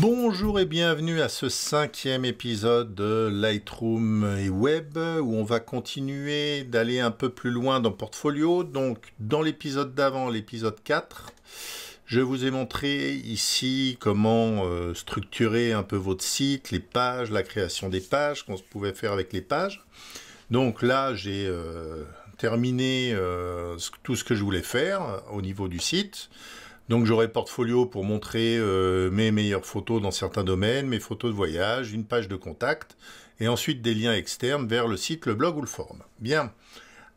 Bonjour et bienvenue à ce cinquième épisode de Lightroom et Web où on va continuer d'aller un peu plus loin dans Portfolio. Donc dans l'épisode d'avant, l'épisode 4, je vous ai montré ici comment euh, structurer un peu votre site, les pages, la création des pages, qu'on pouvait faire avec les pages. Donc là j'ai euh, terminé euh, tout ce que je voulais faire au niveau du site. Donc j'aurai portfolio pour montrer euh, mes meilleures photos dans certains domaines, mes photos de voyage, une page de contact, et ensuite des liens externes vers le site, le blog ou le forum. Bien.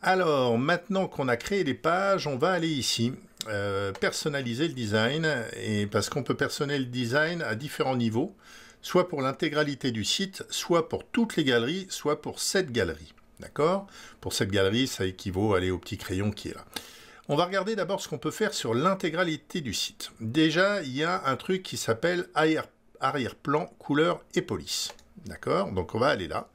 Alors maintenant qu'on a créé les pages, on va aller ici. Euh, personnaliser le design et parce qu'on peut personnaliser le design à différents niveaux soit pour l'intégralité du site soit pour toutes les galeries soit pour cette galerie d'accord pour cette galerie ça équivaut à aller au petit crayon qui est là on va regarder d'abord ce qu'on peut faire sur l'intégralité du site. Déjà, il y a un truc qui s'appelle arrière-plan, couleur et police. D'accord Donc on va aller là.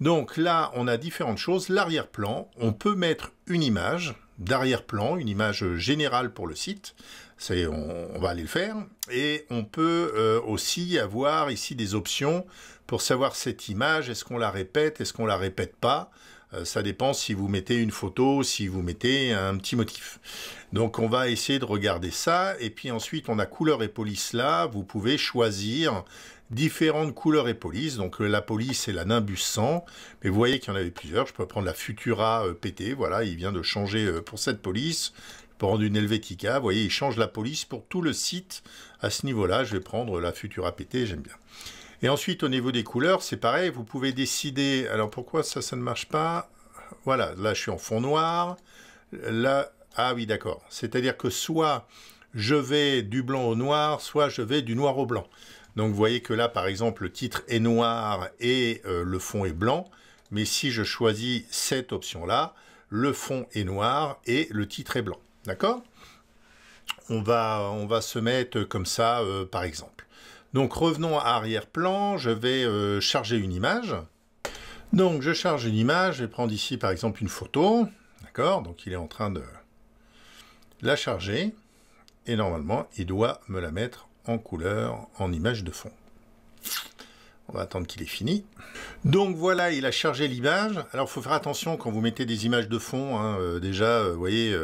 Donc là, on a différentes choses. L'arrière-plan, on peut mettre une image d'arrière-plan, une image générale pour le site. C'est, on, va aller le faire. Et on peut euh, aussi avoir ici des options pour savoir cette image. Est-ce qu'on la répète Est-ce qu'on la répète pas euh, ça dépend si vous mettez une photo, si vous mettez un petit motif. Donc on va essayer de regarder ça, et puis ensuite on a couleur et police là, vous pouvez choisir différentes couleurs et polices, donc euh, la police c'est la Nimbus 100, mais vous voyez qu'il y en avait plusieurs, je peux prendre la Futura euh, PT, voilà, il vient de changer pour cette police, je peux prendre une Helvetica, vous voyez, il change la police pour tout le site, à ce niveau-là, je vais prendre la Futura PT, j'aime bien. Et ensuite, au niveau des couleurs, c'est pareil, vous pouvez décider... Alors, pourquoi ça, ça ne marche pas Voilà, là, je suis en fond noir. Là, ah oui, d'accord. C'est-à-dire que soit je vais du blanc au noir, soit je vais du noir au blanc. Donc, vous voyez que là, par exemple, le titre est noir et euh, le fond est blanc. Mais si je choisis cette option-là, le fond est noir et le titre est blanc. D'accord on va, on va se mettre comme ça, euh, par exemple. Donc revenons à arrière-plan, je vais euh, charger une image. Donc je charge une image, je vais prendre ici par exemple une photo, d'accord Donc il est en train de la charger, et normalement il doit me la mettre en couleur, en image de fond. On va attendre qu'il ait fini. Donc voilà, il a chargé l'image. Alors il faut faire attention quand vous mettez des images de fond. Hein, euh, déjà, euh, vous voyez,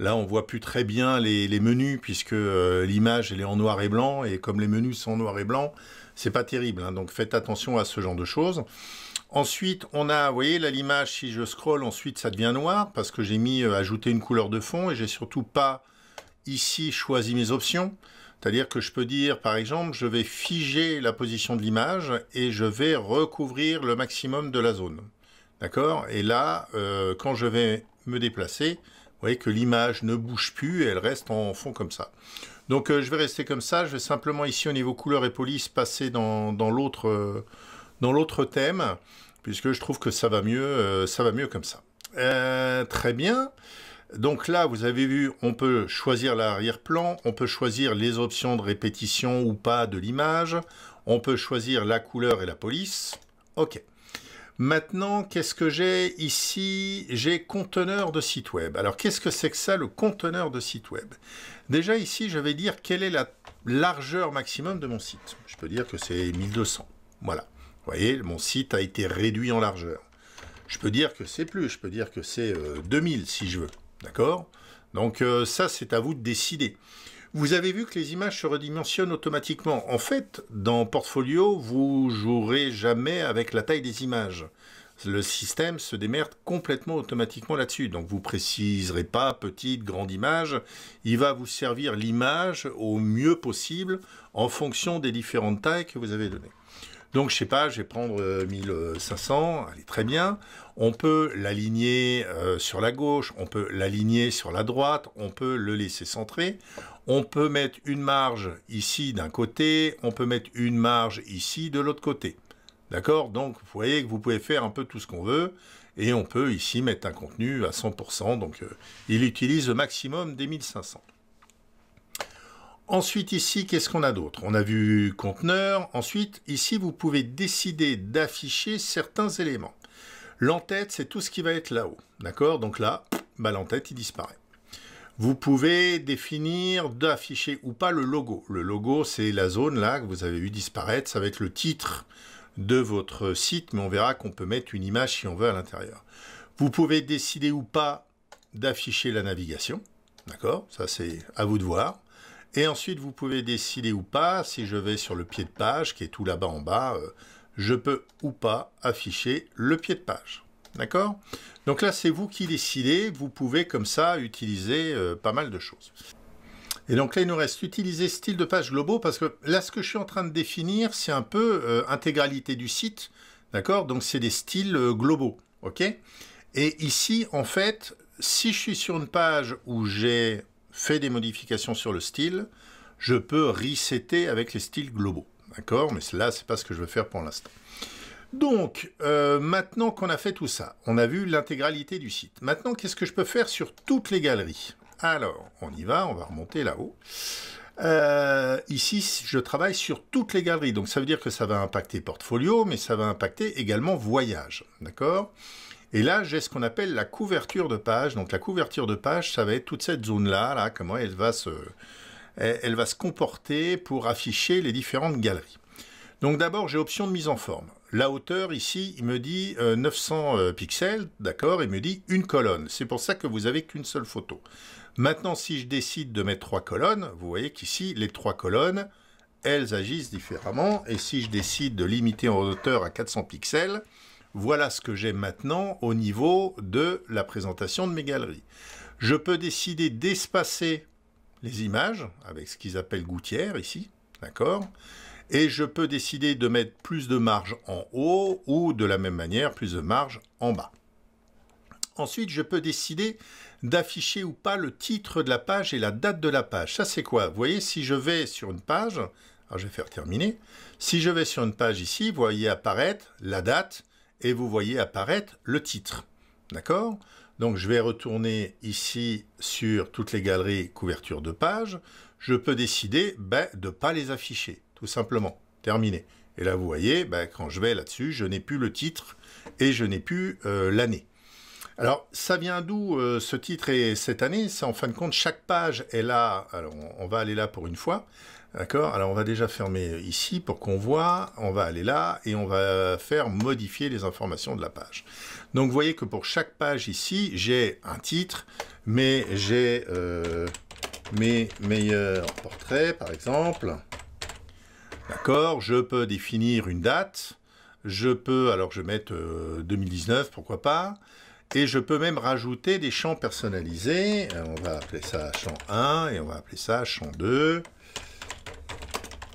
Là, on voit plus très bien les, menus puisque euh, l'image elle est en noir et blanc et comme les menus sont en noir et blanc, c'est pas terrible. Hein. donc faites attention à ce genre de choses. Ensuite, on a, vous voyez là l'image, si je scroll, ensuite ça devient noir parce que j'ai mis euh, ajouter une couleur de fond et j'ai surtout pas ici choisi mes options. C'est-à-dire que je peux dire, par exemple, je vais figer la position de l'image et je vais recouvrir le maximum de la zone. D'accord Et là, euh, quand je vais me déplacer, voyez que l'image ne bouge plus, et elle reste en fond comme ça. Donc euh, je vais rester comme ça, je vais simplement ici au niveau couleur et police passer dans, dans l'autre euh, thème, puisque je trouve que ça va mieux, euh, ça va mieux comme ça. très bien. Donc là, vous avez vu, on peut choisir l'arrière-plan, on peut choisir les options de répétition ou pas de l'image, on peut choisir la couleur et la police. OK. Maintenant, qu'est-ce que j'ai ici J'ai conteneur de site web. Alors, qu'est-ce que c'est que ça, le conteneur de site web Déjà ici, je vais dire quelle est la largeur maximum de mon site. Je peux dire que c'est 1200. Voilà. Vous voyez, mon site a été réduit en largeur. Je peux dire que c'est plus, je peux dire que c'est 2000 euh, si je veux. D'accord Donc euh, ça, c'est à vous de décider. Vous avez vu que les images se redimensionnent automatiquement. En fait, dans Portfolio, vous jouerez jamais avec la taille des images. Le système se démerde complètement automatiquement là-dessus. Donc vous ne préciserez pas petite, grande image. Il va vous servir l'image au mieux possible en fonction des différentes tailles que vous avez données. Donc, je ne sais pas, je vais prendre 1500, elle est très bien. On peut l'aligner euh, sur la gauche, on peut l'aligner sur la droite, on peut le laisser centrer, on peut mettre une marge ici d'un côté, on peut mettre une marge ici de l'autre côté. D'accord Donc, vous voyez que vous pouvez faire un peu tout ce qu'on veut, et on peut ici mettre un contenu à 100%, donc euh, il utilise le maximum des 1500. Ensuite, ici, qu'est-ce qu'on a d'autre On a vu conteneur. Ensuite, ici, vous pouvez décider d'afficher certains éléments. L'entête, c'est tout ce qui va être là-haut. D'accord Donc là, bah, l'entête, il disparaît. Vous pouvez définir d'afficher ou pas le logo. Le logo, c'est la zone là que vous avez vu disparaître. Ça va être le titre de votre site, mais on verra qu'on peut mettre une image si on veut à l'intérieur. Vous pouvez décider ou pas d'afficher la navigation. D'accord Ça, c'est à vous de voir. Et ensuite, vous pouvez décider ou pas, si je vais sur le pied de page, qui est tout là-bas en bas, euh, je peux ou pas afficher le pied de page. D'accord Donc là, c'est vous qui décidez. Vous pouvez comme ça utiliser euh, pas mal de choses. Et donc là, il nous reste utiliser style de page globaux parce que là, ce que je suis en train de définir, c'est un peu euh, intégralité du site. D'accord Donc c'est des styles euh, globaux. OK Et ici, en fait, si je suis sur une page où j'ai fait des modifications sur le style, je peux resetter avec les styles globaux. D'accord Mais là, n'est pas ce que je veux faire pour l'instant. Donc, euh, maintenant qu'on a fait tout ça, on a vu l'intégralité du site. Maintenant, qu'est-ce que je peux faire sur toutes les galeries Alors, on y va, on va remonter là-haut. Euh, ici, je travaille sur toutes les galeries. Donc, ça veut dire que ça va impacter portfolio, mais ça va impacter également voyage. D'accord et là, j'ai ce qu'on appelle la couverture de page. Donc la couverture de page, ça va être toute cette zone-là, là, comment elle va, se, elle va se comporter pour afficher les différentes galeries. Donc d'abord, j'ai option de mise en forme la hauteur ici, il me dit 900 euh, euh, pixels, d'accord, il me dit une colonne. C'est pour ça que vous avez qu'une seule photo. Maintenant, si je décide de mettre trois colonnes, vous voyez qu'ici, les trois colonnes, elles agissent différemment. Et si je décide de limiter en hauteur à 400 pixels, voilà ce que j'ai maintenant au niveau de la présentation de mes galeries. Je peux décider d'espacer les images avec ce qu'ils appellent gouttière ici, d'accord et je peux décider de mettre plus de marge en haut ou de la même manière plus de marge en bas. Ensuite, je peux décider d'afficher ou pas le titre de la page et la date de la page. Ça, c'est quoi Vous voyez, si je vais sur une page, alors je vais faire terminer, si je vais sur une page ici, vous voyez apparaître la date et vous voyez apparaître le titre. D'accord Donc, je vais retourner ici sur toutes les galeries couverture de page. Je peux décider ben, de ne pas les afficher tout simplement. Terminé. Et là, vous voyez, bah, quand je vais là-dessus, je n'ai plus le titre et je n'ai plus euh, l'année. Alors, ça vient d'où euh, ce titre et cette année C'est en fin de compte, chaque page est là. Alors, on, va aller là pour une fois. D'accord Alors, on va déjà fermer euh, ici pour qu'on voit. On va aller là et on va faire modifier les informations de la page. Donc, vous voyez que pour chaque page ici, j'ai un titre, mais j'ai mes meilleurs portraits, par exemple. D'accord Je peux définir une date. Je peux, alors je vais mettre 2019, pourquoi pas. Et je peux même rajouter des champs personnalisés. Euh, on va appeler ça champ 1 et on va appeler ça champ 2.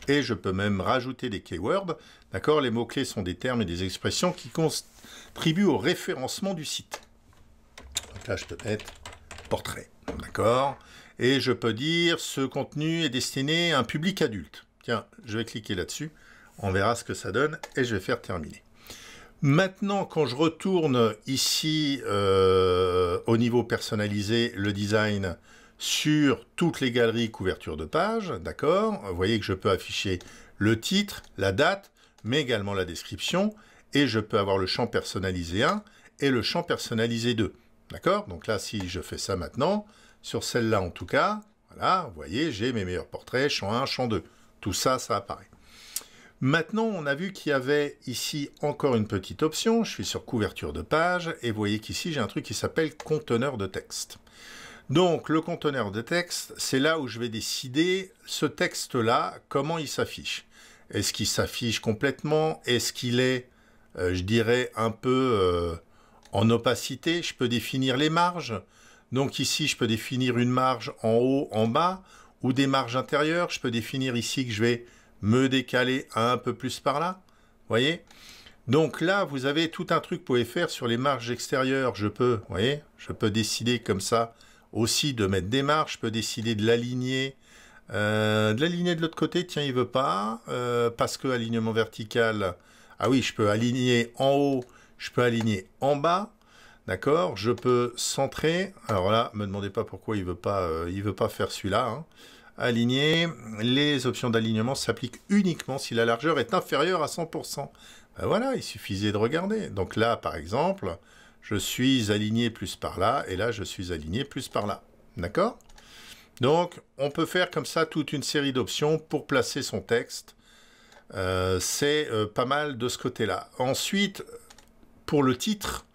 Et je peux même rajouter des keywords. D'accord Les mots-clés sont des termes et des expressions qui contribuent au référencement du site. Donc là, je peux mettre portrait. D'accord Et je peux dire ce contenu est destiné à un public adulte. Tiens, je vais cliquer là-dessus. On verra ce que ça donne et je vais faire terminer. Maintenant, quand je retourne ici euh, au niveau personnalisé, le design sur toutes les galeries couverture de page, d'accord Vous voyez que je peux afficher le titre, la date, mais également la description, et je peux avoir le champ personnalisé 1 et le champ personnalisé 2, d'accord Donc là, si je fais ça maintenant, sur celle-là en tout cas, voilà, vous voyez, j'ai mes meilleurs portraits, champ 1, champ 2. Tout ça, ça apparaît. Maintenant, on a vu qu'il y avait ici encore une petite option. Je suis sur couverture de page et vous voyez qu'ici, j'ai un truc qui s'appelle conteneur de texte. Donc, le conteneur de texte, c'est là où je vais décider ce texte-là, comment il s'affiche. Est-ce qu'il s'affiche complètement Est-ce qu'il est, euh, je dirais, un peu euh, en opacité Je peux définir les marges. Donc ici, je peux définir une marge en haut, en bas ou des marges intérieures. Je peux définir ici que je vais me décaler un peu plus par là. voyez Donc là, vous avez tout un truc que vous pouvez faire sur les marges extérieures. Je peux, voyez, je peux décider comme ça aussi de mettre des marges. Je peux décider de l'aligner. Euh, de l'aligner de l'autre côté, tiens, il veut pas. Euh, parce que alignement vertical... Ah oui, je peux aligner en haut, je peux aligner en bas. D'accord Je peux centrer. Alors là, me demandez pas pourquoi il veut euh, veut pas faire celui-là. Hein. Aligner. Les options d'alignement s'appliquent uniquement si la largeur est inférieure à 100%. Ben voilà, il suffisait de regarder. Donc là, par exemple, je suis aligné plus par là, et là, je suis aligné plus par là. D'accord Donc, on peut faire comme ça toute une série d'options pour placer son texte. Euh, c'est euh, pas mal de ce côté-là. Ensuite, pour le titre,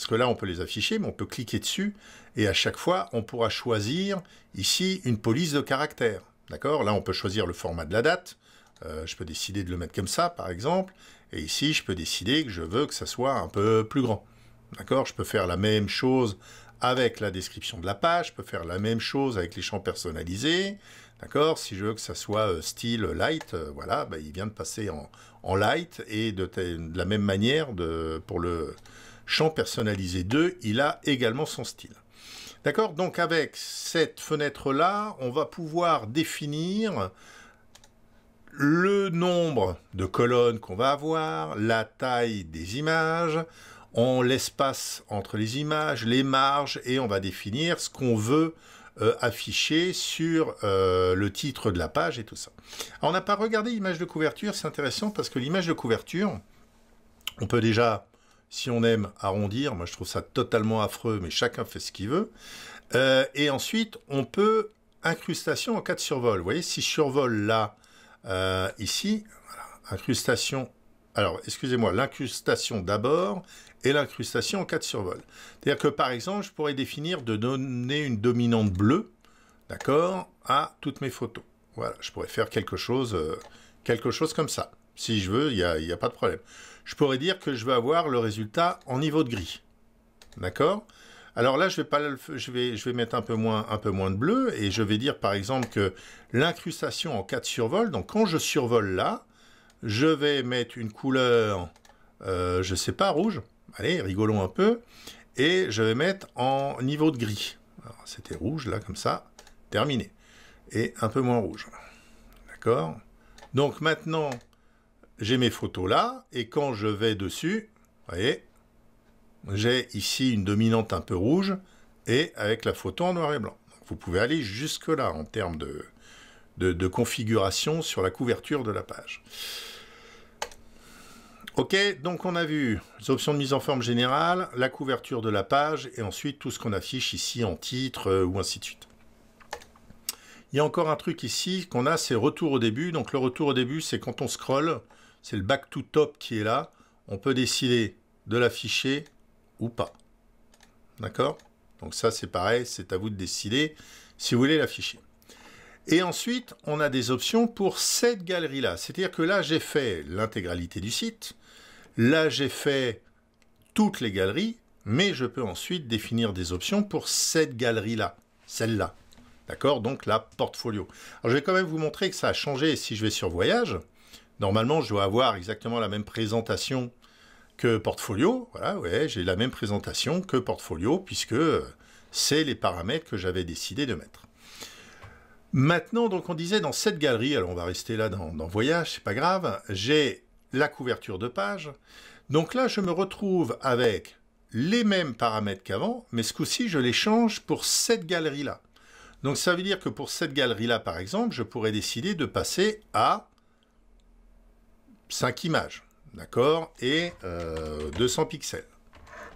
parce que là, on peut les afficher, mais on peut cliquer dessus, et à chaque fois, on pourra choisir ici une police de caractère. D'accord Là, on peut choisir le format de la date. Euh, je peux décider de le mettre comme ça, par exemple. Et ici, je peux décider que je veux que ça soit un peu plus grand. D'accord Je peux faire la même chose avec la description de la page. Je peux faire la même chose avec les champs personnalisés. D'accord Si je veux que ça soit euh, style light, euh, voilà, bah, il vient de passer en, light et de, la même manière pour le champ personnalisé 2, il a également son style. D'accord Donc avec cette fenêtre-là, on va pouvoir définir le nombre de colonnes qu'on va avoir, la taille des images, l'espace entre les images, les marges, et on va définir ce qu'on veut euh, afficher sur euh, le titre de la page et tout ça. on n'a pas regardé l'image de couverture, c'est intéressant parce que l'image de couverture, on peut déjà si on aime arrondir, moi je trouve ça totalement affreux, mais chacun fait ce qu'il veut. Euh, et ensuite, on peut incrustation en cas de survol. Vous voyez, si je survole là, euh, ici, incrustation. Alors, excusez-moi, l'incrustation d'abord et l'incrustation en cas de survol. C'est-à-dire que par exemple, je pourrais définir de donner une dominante bleue, d'accord, à toutes mes photos. Voilà, je pourrais faire quelque chose, euh, quelque chose comme ça. Si je veux, il n'y a pas de problème je pourrais dire que je vais avoir le résultat en niveau de gris. D'accord Alors là, je vais, je vais, je vais mettre un peu, moins, un peu moins de bleu et je vais dire par exemple que l'incrustation en cas de survol, donc quand je survole là, je vais mettre une couleur, je euh, je sais pas, rouge. Allez, rigolons un peu. Et je vais mettre en niveau de gris. C'était rouge, là, comme ça. Terminé. Et un peu moins rouge. D'accord Donc maintenant, j'ai mes photos là, et quand je vais dessus, vous voyez, j'ai ici une dominante un peu rouge, et avec la photo en noir et blanc. Vous pouvez aller jusque-là en termes de, configuration sur la couverture de la page. Ok, donc on a vu les options de mise en forme générale, la couverture de la page, et ensuite tout ce qu'on affiche ici en titre, euh, ou ainsi de suite. Il y a encore un truc ici qu'on a, c'est retour au début. Donc le retour au début, c'est quand on scrolle, c'est le back to top qui est là. On peut décider de l'afficher ou pas. D'accord Donc ça, c'est pareil, c'est à vous de décider si vous voulez l'afficher. Et ensuite, on a des options pour cette galerie-là. C'est-à-dire que là, j'ai fait l'intégralité du site. Là, j'ai fait toutes les galeries. Mais je peux ensuite définir des options pour cette galerie-là, celle-là. D'accord Donc la portfolio. je vais quand même vous montrer que ça a changé si je vais sur voyage normalement, je dois avoir exactement la même présentation que Portfolio. Voilà, ouais, j'ai la même présentation que Portfolio, puisque euh, c'est les paramètres que j'avais décidé de mettre. Maintenant, donc on disait dans cette galerie, alors on va rester là dans, dans Voyage, c'est pas grave, j'ai la couverture de page. Donc là, je me retrouve avec les mêmes paramètres qu'avant, mais ce coup-ci, je les change pour cette galerie-là. Donc ça veut dire que pour cette galerie-là, par exemple, je pourrais décider de passer à 5 images, d'accord, et 200 euh, pixels.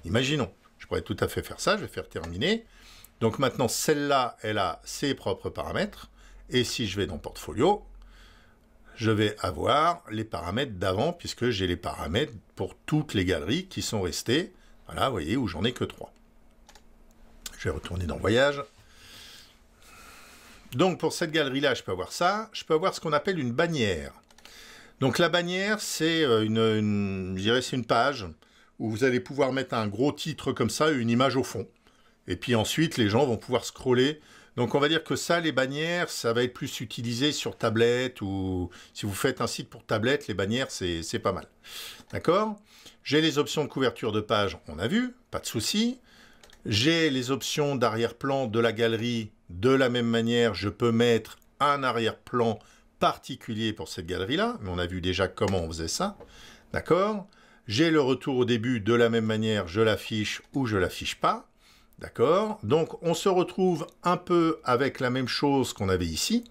Imaginons, je pourrais tout à fait faire ça, je vais faire terminer. Donc maintenant, celle-là, elle a ses propres paramètres. Et si je vais dans Portfolio, je vais avoir les paramètres d'avant, puisque j'ai les paramètres pour toutes les galeries qui sont restées. Voilà, vous voyez, où j'en ai que 3. Je vais retourner dans Voyage. Donc pour cette galerie-là, je peux avoir ça. Je peux avoir ce qu'on appelle une bannière. Donc la bannière, c'est euh, une, une page où vous allez pouvoir mettre un gros titre comme ça une image au fond. Et puis ensuite, les gens vont pouvoir scroller. Donc on va dire que ça, les bannières, ça va être plus utilisé sur tablette ou si vous faites un site pour tablette, les bannières, c'est pas mal. D'accord J'ai les options de couverture de page, on a vu, pas de souci. J'ai les options d'arrière-plan de la galerie. De la même manière, je peux mettre un arrière-plan particulier pour cette galerie-là, mais on a vu déjà comment on faisait ça, d'accord J'ai le retour au début de la même manière, je l'affiche ou je l'affiche pas, d'accord Donc on se retrouve un peu avec la même chose qu'on avait ici,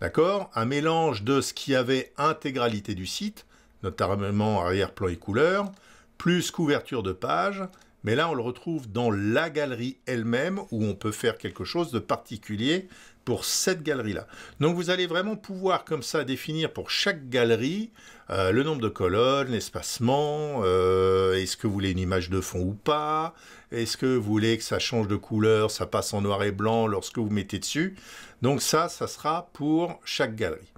d'accord Un mélange de ce qui avait intégralité du site, notamment arrière-plan et couleurs, plus couverture de page, mais là on le retrouve dans la galerie elle-même où on peut faire quelque chose de particulier pour cette galerie-là. Donc vous allez vraiment pouvoir comme ça définir pour chaque galerie euh, le nombre de colonnes, l'espacement, euh, est-ce que vous voulez une image de fond ou pas, est-ce que vous voulez que ça change de couleur, ça passe en noir et blanc lorsque vous mettez dessus. Donc ça, ça sera pour chaque galerie.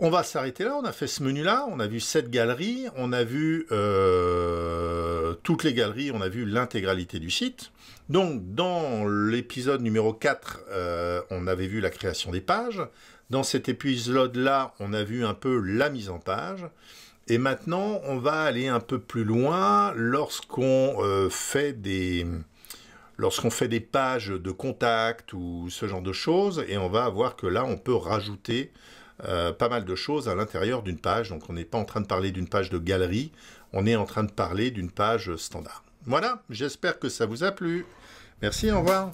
On va s'arrêter là, on a fait ce menu-là, on a vu cette galerie, on a vu... Euh, toutes les galeries, on a vu l'intégralité du site. Donc dans l'épisode numéro 4, euh, on avait vu la création des pages. Dans cet épisode-là, on a vu un peu la mise en page. Et maintenant, on va aller un peu plus loin lorsqu'on euh, fait des lorsqu'on fait des pages de contact ou ce genre de choses, et on va voir que là, on peut rajouter euh, pas mal de choses à l'intérieur d'une page. Donc on n'est pas en train de parler d'une page de galerie, on est en train de parler d'une page standard. Voilà, j'espère que ça vous a plu. Merci, au revoir.